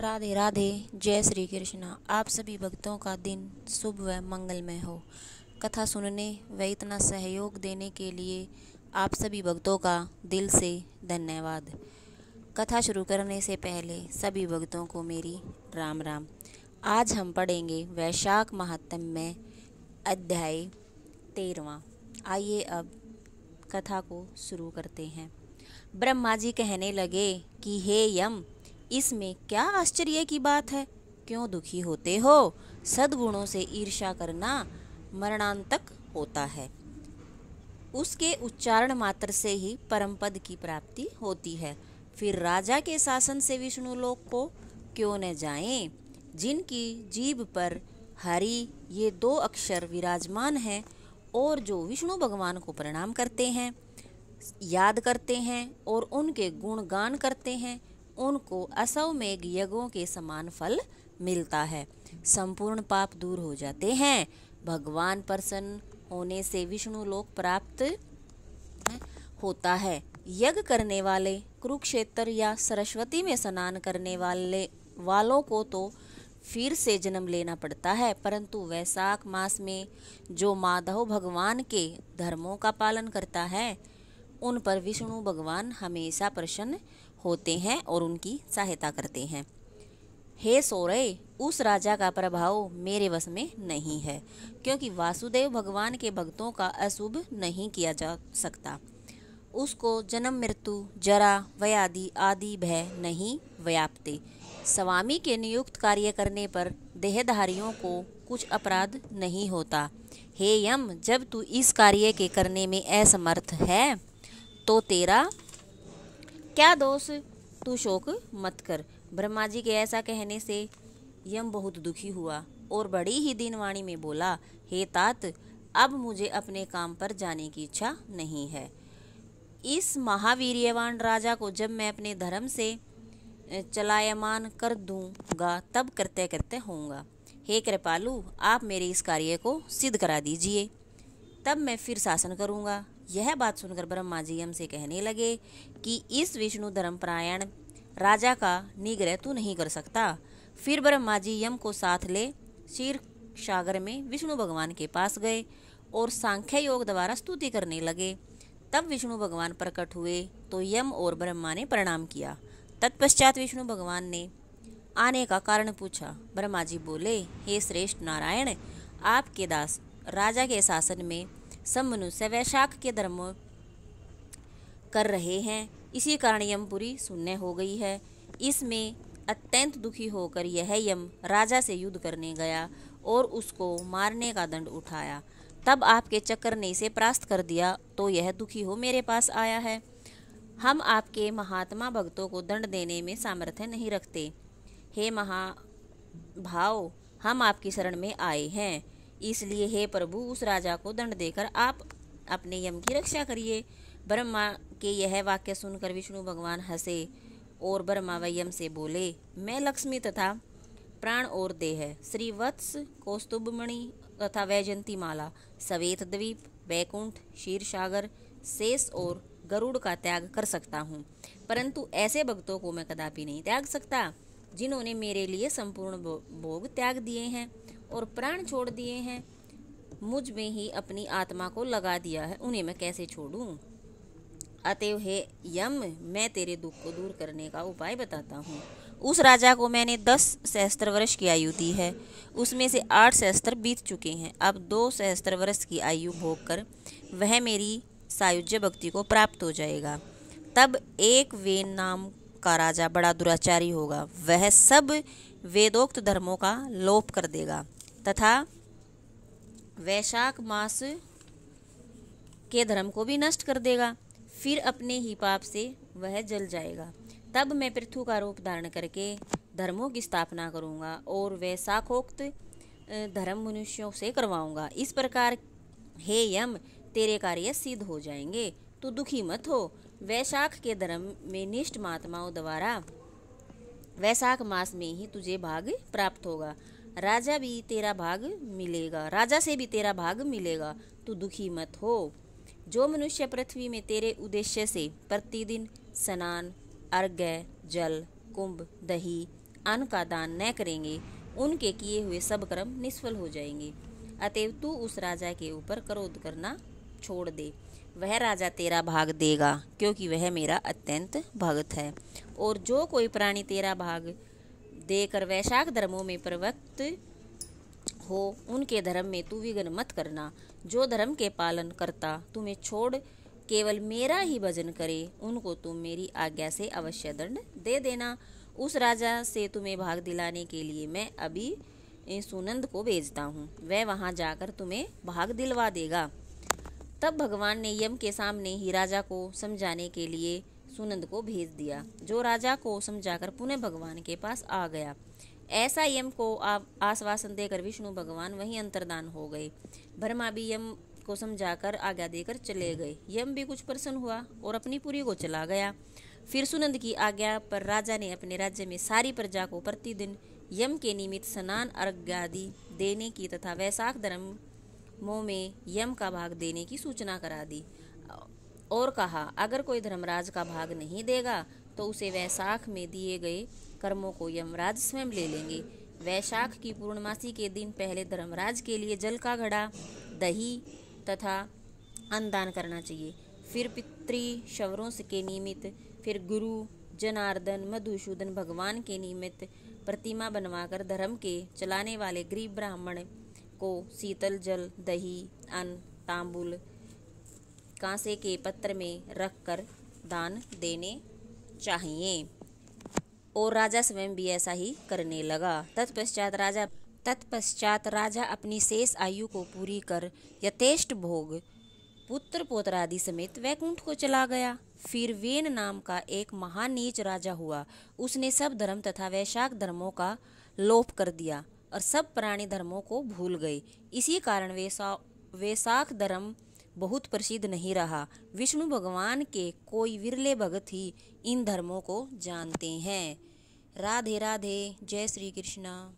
राधे राधे जय श्री कृष्णा आप सभी भक्तों का दिन शुभ व मंगलमय हो कथा सुनने व इतना सहयोग देने के लिए आप सभी भक्तों का दिल से धन्यवाद कथा शुरू करने से पहले सभी भक्तों को मेरी राम राम आज हम पढ़ेंगे वैशाख महात्म में अध्याय तेरवा आइए अब कथा को शुरू करते हैं ब्रह्मा जी कहने लगे कि हे यम इसमें क्या आश्चर्य की बात है क्यों दुखी होते हो सद्गुणों से ईर्षा करना मरणांतक होता है उसके उच्चारण मात्र से ही परम पद की प्राप्ति होती है फिर राजा के शासन से विष्णु लोक को क्यों न जाएं? जिनकी जीभ पर हरि ये दो अक्षर विराजमान हैं और जो विष्णु भगवान को प्रणाम करते हैं याद करते हैं और उनके गुणगान करते हैं उनको असवमेघ यज्ञों के समान फल मिलता है संपूर्ण पाप दूर हो जाते हैं भगवान प्रसन्न होने से विष्णु लोक प्राप्त होता है यज्ञ करने वाले कुरुक्षेत्र या सरस्वती में स्नान करने वाले वालों को तो फिर से जन्म लेना पड़ता है परंतु वैशाख मास में जो माधव भगवान के धर्मों का पालन करता है उन पर विष्णु भगवान हमेशा प्रसन्न होते हैं और उनकी सहायता करते हैं हे सोरे उस राजा का प्रभाव मेरे वश में नहीं है क्योंकि वासुदेव भगवान के भक्तों का अशुभ नहीं किया जा सकता उसको जन्म मृत्यु जरा व्याधि आदि भय नहीं व्याप्ते स्वामी के नियुक्त कार्य करने पर देहधारियों को कुछ अपराध नहीं होता हे यम जब तू इस कार्य के करने में असमर्थ है तो तेरा क्या दोष तू शोक मत कर ब्रह्मा जी के ऐसा कहने से यम बहुत दुखी हुआ और बड़ी ही दीनवाणी में बोला हे तात अब मुझे अपने काम पर जाने की इच्छा नहीं है इस महावीर्यवान राजा को जब मैं अपने धर्म से चलायमान कर दूंगा तब करते करते होऊंगा हे कृपालु आप मेरे इस कार्य को सिद्ध करा दीजिए तब मैं फिर शासन करूंगा यह बात सुनकर ब्रह्मा जी हमसे कहने लगे कि इस विष्णु धर्मपरायण राजा का निग्रह तू नहीं कर सकता फिर ब्रह्मा जी यम को साथ ले शीर सागर में विष्णु भगवान के पास गए और सांख्य योग द्वारा स्तुति करने लगे तब विष्णु भगवान प्रकट हुए तो यम और ब्रह्मा ने प्रणाम किया तत्पश्चात विष्णु भगवान ने आने का कारण पूछा ब्रह्मा जी बोले हे श्रेष्ठ नारायण आपके दास राजा के शासन में सब मनुष्य वैशाख के धर्म कर रहे हैं इसी कारण यम पूरी शून्य हो गई है इसमें अत्यंत दुखी होकर यह यम राजा से युद्ध करने गया और उसको मारने का दंड उठाया तब आपके चक्र ने इसे परास्त कर दिया तो यह दुखी हो मेरे पास आया है हम आपके महात्मा भक्तों को दंड देने में सामर्थ्य नहीं रखते हे महा भाव हम आपकी शरण में आए हैं इसलिए हे प्रभु उस राजा को दंड देकर आप अपने यम की रक्षा करिए ब्रह्मा के यह वाक्य सुनकर विष्णु भगवान हंसे और ब्रह्मा व यम से बोले मैं लक्ष्मी तथा प्राण और देह श्रीवत्स कौस्तुभमणि तथा वैजंती माला सवेत द्वीप वैकुंठ शीर सागर शेष और गरुड़ का त्याग कर सकता हूँ परंतु ऐसे भक्तों को मैं कदापि नहीं त्याग सकता जिन्होंने मेरे लिए संपूर्ण भोग त्याग दिए हैं और प्राण छोड़ दिए हैं मुझ में ही अपनी आत्मा को लगा दिया है उन्हें मैं कैसे छोड़ूं अतएव हे यम मैं तेरे दुख को दूर करने का उपाय बताता हूँ उस राजा को मैंने दस सहस्त्र वर्ष की आयु दी है उसमें से आठ सहस्त्र बीत चुके हैं अब दो सहस्त्र वर्ष की आयु भोग कर वह मेरी सायुज्य भक्ति को प्राप्त हो जाएगा तब एक वेन नाम का राजा बड़ा दुराचारी होगा वह सब वेदोक्त धर्मों का लोप कर देगा तथा वैशाख मास के धर्म को भी नष्ट कर देगा फिर अपने ही पाप से वह जल जाएगा तब मैं पृथ्वी का रूप धारण करके धर्मों की स्थापना करूँगा और वैशाखोक्त धर्म मनुष्यों से करवाऊंगा इस प्रकार हे यम तेरे कार्य सिद्ध हो जाएंगे तो दुखी मत हो वैशाख के धर्म में निष्ठ महात्माओं द्वारा वैशाख मास में ही तुझे भाग प्राप्त होगा राजा भी तेरा भाग मिलेगा राजा से भी तेरा भाग मिलेगा तू दुखी मत हो जो मनुष्य पृथ्वी में तेरे उद्देश्य से प्रतिदिन स्नान अर्घ्य जल कुंभ दही अन्न का दान न करेंगे उनके किए हुए सब कर्म निष्फल हो जाएंगे अतएव तू उस राजा के ऊपर क्रोध करना छोड़ दे वह राजा तेरा भाग देगा क्योंकि वह मेरा अत्यंत भगत है और जो कोई प्राणी तेरा भाग देकर वैशाख धर्मों में प्रवक्त हो उनके धर्म में तू विघ्न मत करना जो धर्म के पालन करता तुम्हें छोड़ केवल मेरा ही भजन करे उनको तुम मेरी आज्ञा से अवश्य दंड दे देना उस राजा से तुम्हें भाग दिलाने के लिए मैं अभी सुनंद को भेजता हूँ वह वहाँ जाकर तुम्हें भाग दिलवा देगा तब भगवान ने यम के सामने ही राजा को समझाने के लिए सुनंद को भेज दिया जो राजा को समझाकर पुनः भगवान के पास आ गया ऐसा यम को आश्वासन देकर विष्णु भगवान वहीं अंतर्दान हो गए भरमा भी यम को समझाकर आज्ञा देकर चले गए यम भी कुछ प्रसन्न हुआ और अपनी पुरी को चला गया फिर सुनंद की आज्ञा पर राजा ने अपने राज्य में सारी प्रजा को प्रतिदिन यम के निमित्त स्नान अर्घ्यादि देने की तथा वैशाख धर्मों में यम का भाग देने की सूचना करा दी और कहा अगर कोई धर्मराज का भाग नहीं देगा तो उसे वैशाख में दिए गए कर्मों को यमराज स्वयं ले लेंगे वैशाख की पूर्णमासी के दिन पहले धर्मराज के लिए जल का घड़ा दही तथा अन्नदान करना चाहिए फिर पितृ शवरों के निमित्त फिर गुरु जनार्दन मधुसूदन भगवान के निमित्त प्रतिमा बनवाकर धर्म के चलाने वाले गरीब ब्राह्मण को शीतल जल दही अन्न तांबुल कांसे के पत्र में रखकर दान देने चाहिए और राजा स्वयं भी ऐसा ही करने लगा तत्पश्चात राजा तत्पश्चात राजा अपनी शेष आयु को पूरी कर यथेष्ट भोग पुत्र पोतरादि समेत वैकुंठ को चला गया फिर वेन नाम का एक महानीच राजा हुआ उसने सब धर्म तथा वैशाख धर्मों का लोप कर दिया और सब प्राणी धर्मों को भूल गए इसी कारण वैसा वैशाख धर्म बहुत प्रसिद्ध नहीं रहा विष्णु भगवान के कोई विरले भगत ही इन धर्मों को जानते हैं राधे राधे जय श्री कृष्णा